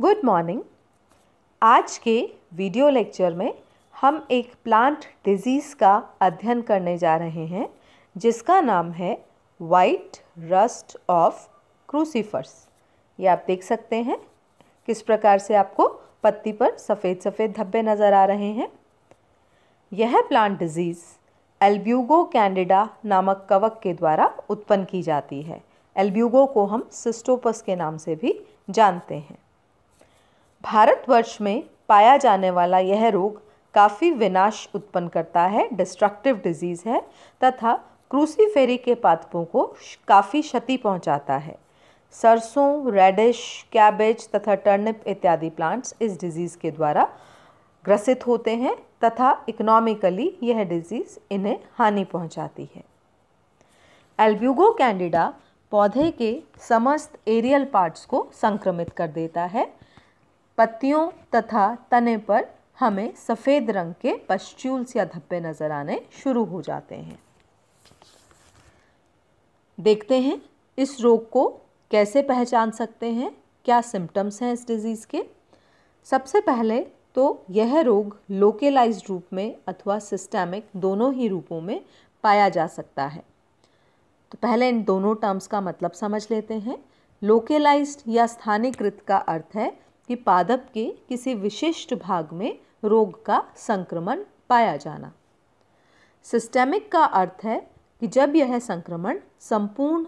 good morning आज के video lecture में हम एक प्लांट डिजीज़ का अध्ययन करने जा रहे हैं जिसका नाम है वाइट रस्ट ऑफ क्रूसीफर्स ये आप देख सकते हैं किस प्रकार से आपको पत्ती पर सफ़ेद सफ़ेद धब्बे नज़र आ रहे हैं यह प्लांट डिजीज़ एल्ब्यूगो कैंडिडा नामक कवक के द्वारा उत्पन्न की जाती है एल्ब्यूगो को हम सिस्टोपस के नाम से भी जानते हैं भारतवर्ष में पाया जाने वाला यह रोग काफ़ी विनाश उत्पन्न करता है डिस्ट्रक्टिव डिजीज़ है तथा क्रूसीफेरी के पादपों को काफ़ी क्षति पहुंचाता है सरसों रेडिश कैबेज तथा टर्निप इत्यादि प्लांट्स इस डिज़ीज़ के द्वारा ग्रसित होते हैं तथा इकोनॉमिकली यह डिज़ीज़ इन्हें हानि पहुंचाती है एल्ब्यूगो कैंडिडा पौधे के समस्त एरियल पार्ट्स को संक्रमित कर देता है पत्तियों तथा तने पर हमें सफ़ेद रंग के पश्चूल्स या धब्बे नज़र आने शुरू हो जाते हैं देखते हैं इस रोग को कैसे पहचान सकते हैं क्या सिम्टम्स हैं इस डिज़ीज़ के सबसे पहले तो यह रोग लोकेलाइज रूप में अथवा सिस्टेमिक दोनों ही रूपों में पाया जा सकता है तो पहले इन दोनों टर्म्स का मतलब समझ लेते हैं लोकेलाइज्ड या स्थानीकृत का अर्थ है कि पादप के किसी विशिष्ट भाग में रोग का संक्रमण पाया जाना सिस्टेमिक का अर्थ है कि जब यह संक्रमण संपूर्ण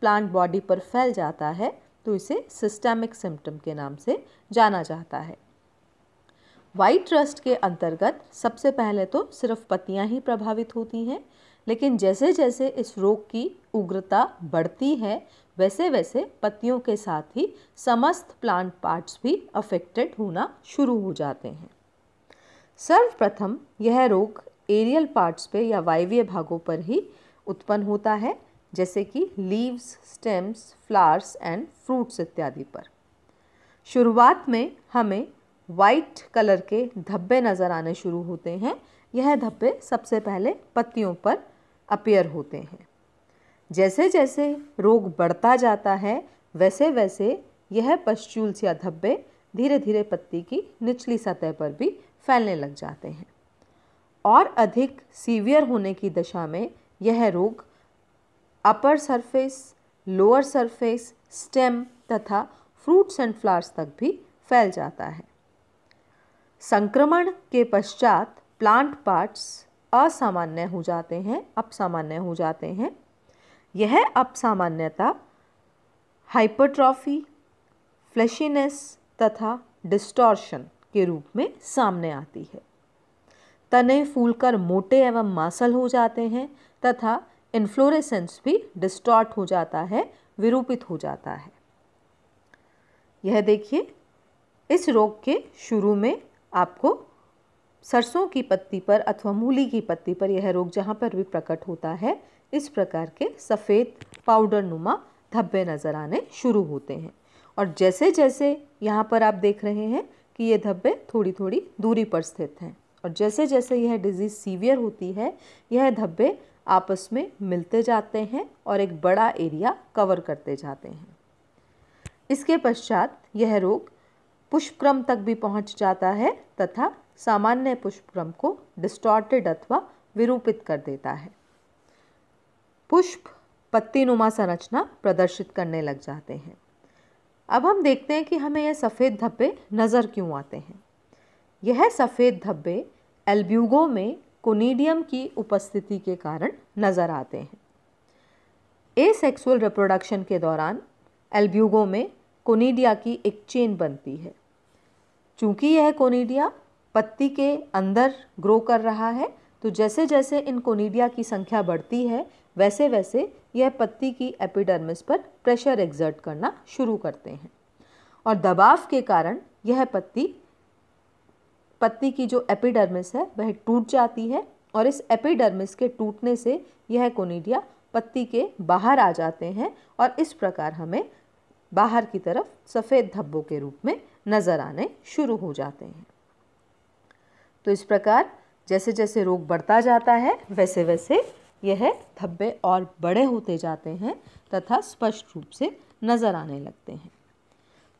प्लांट बॉडी पर फैल जाता है तो इसे सिस्टेमिक सिम्टम के नाम से जाना जाता है वाइट ट्रस्ट के अंतर्गत सबसे पहले तो सिर्फ पत्तियां ही प्रभावित होती हैं लेकिन जैसे जैसे इस रोग की उग्रता बढ़ती है वैसे वैसे पत्तियों के साथ ही समस्त प्लांट पार्ट्स भी अफेक्टेड होना शुरू हो जाते हैं सर्वप्रथम यह रोग एरियल पार्ट्स पे या वायवीय भागों पर ही उत्पन्न होता है जैसे कि leaves stems flowers and fruits इत्यादि पर शुरुआत में हमें वाइट कलर के धब्बे नज़र आने शुरू होते हैं यह धब्बे सबसे पहले पत्तियों पर अपेयर होते हैं जैसे जैसे रोग बढ़ता जाता है वैसे वैसे यह पश्चूल्स या धब्बे धीरे धीरे पत्ती की निचली सतह पर भी फैलने लग जाते हैं और अधिक सीवियर होने की दशा में यह रोग upper surface lower surface stem तथा फ्रूट्स एंड फ्लावर्स तक भी फैल जाता है संक्रमण के पश्चात प्लांट पार्ट्स असामान्य हो जाते हैं अपसामान्य हो जाते हैं यह अपसामान्यता हाइपरट्रॉफी फ्लैशीनेस तथा डिस्टॉर्शन के रूप में सामने आती है तने फूलकर मोटे एवं मासल हो जाते हैं तथा इन्फ्लोरेसेंस भी डिस्टॉर्ट हो जाता है विरूपित हो जाता है यह देखिए इस रोग के शुरू में आपको सरसों की पत्ती पर अथवा मूली की पत्ती पर यह रोग जहाँ पर भी प्रकट होता है इस प्रकार के सफ़ेद पाउडर नुमा धब्बे नज़र आने शुरू होते हैं और जैसे जैसे यहाँ पर आप देख रहे हैं कि ये धब्बे थोड़ी थोड़ी दूरी पर स्थित हैं और जैसे जैसे यह डिज़ीज़ सीवियर होती है यह धब्बे आपस में मिलते जाते हैं और एक बड़ा एरिया कवर करते जाते हैं इसके पश्चात यह रोग पुष्पक्रम तक भी पहुंच जाता है तथा सामान्य पुष्पक्रम को डिस्टॉर्टेड अथवा विरूपित कर देता है पुष्प पत्तीनुमा संरचना प्रदर्शित करने लग जाते हैं अब हम देखते हैं कि हमें यह सफ़ेद धब्बे नज़र क्यों आते हैं यह सफ़ेद धब्बे एल्ब्यूगो में कोनीडियम की उपस्थिति के कारण नज़र आते हैं सेक्सुअल रिप्रोडक्शन के दौरान एल्ब्यूगो में कोनीडिया की एक चेन बनती है चूँकि यह कोनीडिया पत्ती के अंदर ग्रो कर रहा है तो जैसे जैसे इन कोनीडिया की संख्या बढ़ती है वैसे वैसे यह पत्ती की एपिडर्मिस पर प्रेशर एग्जर्ट करना शुरू करते हैं और दबाव के कारण यह पत्ती पत्ती की जो एपिडर्मिस है वह टूट जाती है और इस एपिडर्मिस के टूटने से यह कोनीडिया पत्ती के बाहर आ जाते हैं और इस प्रकार हमें बाहर की तरफ सफ़ेद धब्बों के रूप में नज़र आने शुरू हो जाते हैं तो इस प्रकार जैसे जैसे रोग बढ़ता जाता है वैसे वैसे यह धब्बे और बड़े होते जाते हैं तथा स्पष्ट रूप से नज़र आने लगते हैं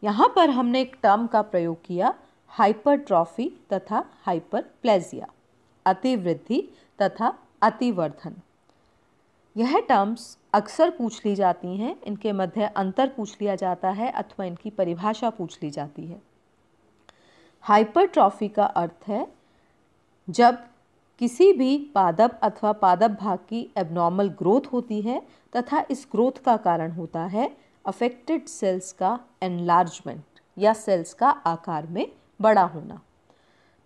यहाँ पर हमने एक टर्म का प्रयोग किया हाइपरट्रॉफी तथा हाइपरप्लेजिया अतिवृद्धि तथा अतिवर्धन यह टर्म्स अक्सर पूछ ली जाती हैं इनके मध्य अंतर पूछ लिया जाता है अथवा इनकी परिभाषा पूछ ली जाती है हाइपरट्रॉफी का अर्थ है जब किसी भी पादप अथवा पादप भाग की एबनॉर्मल ग्रोथ होती है तथा इस ग्रोथ का कारण होता है अफेक्टेड सेल्स का एनलार्जमेंट या सेल्स का आकार में बड़ा होना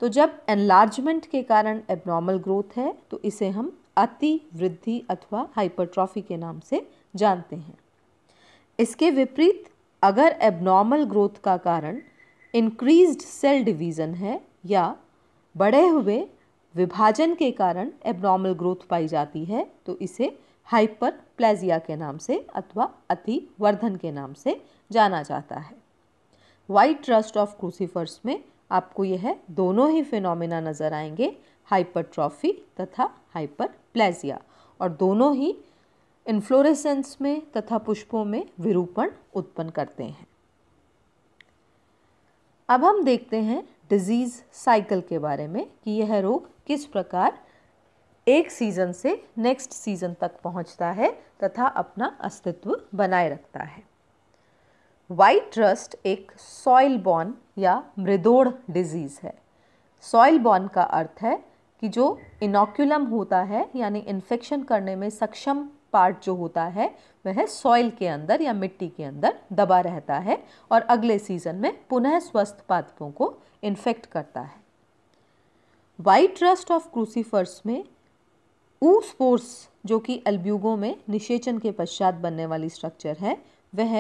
तो जब एनलार्जमेंट के कारण एबनॉर्मल ग्रोथ है तो इसे हम अति वृद्धि अथवा हाइपरट्रॉफी के नाम से जानते हैं इसके विपरीत अगर एबनॉर्मल ग्रोथ का कारण इंक्रीज्ड सेल डिवीज़न है या बड़े हुए विभाजन के कारण एबनॉर्मल ग्रोथ पाई जाती है तो इसे हाइपर प्लेजिया के नाम से अथवा अतिवर्धन के नाम से जाना जाता है वाइट ट्रस्ट ऑफ क्रूसीफर्स में आपको यह दोनों ही फिनोमिना नज़र आएंगे हाइपरट्रॉफी तथा हाइपर प्लेजिया और दोनों ही इन्फ्लोरेसेंस में तथा पुष्पों में विरूपण उत्पन्न करते हैं अब हम देखते हैं डिजीज़ साइकिल के बारे में कि यह रोग किस प्रकार एक सीज़न से नेक्स्ट सीज़न तक पहुंचता है तथा अपना अस्तित्व बनाए रखता है वाइट रस्ट एक सॉइल बॉर्न या मृदोड़ डिजीज़ है सॉइल बॉर्न का अर्थ है कि जो इनोक्यूलम होता है यानी इन्फेक्शन करने में सक्षम पार्ट जो होता है वह सॉइल के अंदर या मिट्टी के अंदर दबा रहता है और अगले सीजन में पुनः स्वस्थ पादपों को इन्फेक्ट करता है वाइट रस्ट ऑफ क्रूसीफर्स में ऊ स्पोर्स जो कि अल्ब्यूगों में निषेचन के पश्चात बनने वाली स्ट्रक्चर है वह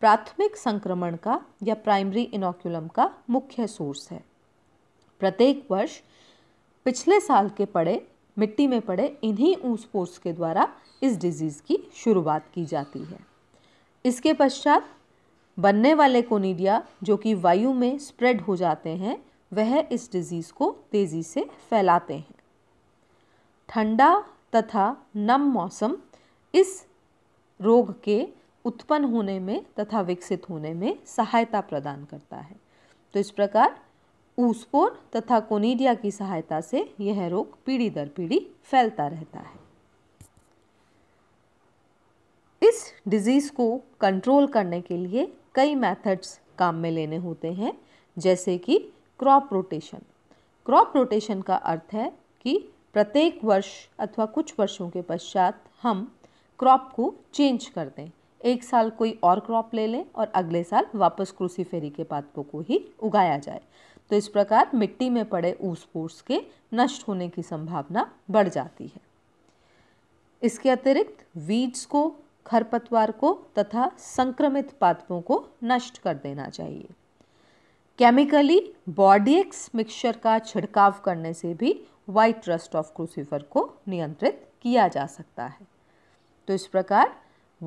प्राथमिक संक्रमण का या प्राइमरी इनोक्यूलम का मुख्य सोर्स है प्रत्येक वर्ष पिछले साल के पड़े मिट्टी में पड़े इन्हीं ऊसपोर्स के द्वारा इस डिज़ीज़ की शुरुआत की जाती है इसके पश्चात बनने वाले कोनीडिया जो कि वायु में स्प्रेड हो जाते हैं वह इस डिज़ीज़ को तेज़ी से फैलाते हैं ठंडा तथा नम मौसम इस रोग के उत्पन्न होने में तथा विकसित होने में सहायता प्रदान करता है तो इस प्रकार ऊसकोर तथा कोनीडिया की सहायता से यह रोग पीढ़ी दर पीढ़ी फैलता रहता है इस डिज़ीज़ को कंट्रोल करने के लिए कई मेथड्स काम में लेने होते हैं जैसे कि क्रॉप रोटेशन क्रॉप रोटेशन का अर्थ है कि प्रत्येक वर्ष अथवा कुछ वर्षों के पश्चात हम क्रॉप को चेंज कर दें एक साल कोई और क्रॉप ले लें और अगले साल वापस क्रूसीफेरी के पातों को ही उगाया जाए तो इस प्रकार मिट्टी में पड़े ऊस पोर्स के नष्ट होने की संभावना बढ़ जाती है इसके अतिरिक्त वीड्स को खरपतवार को तथा संक्रमित पादपों को नष्ट कर देना चाहिए केमिकली बॉडीएक्स मिक्सचर का छिड़काव करने से भी वाइट रस्ट ऑफ क्रूसीफर को नियंत्रित किया जा सकता है तो इस प्रकार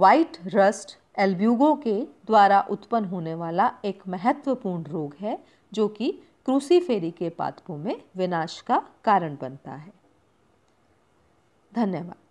वाइट रस्ट एल्ब्यूगो के द्वारा उत्पन्न होने वाला एक महत्वपूर्ण रोग है जो कि क्रूसीफेरी के पादपों में विनाश का कारण बनता है धन्यवाद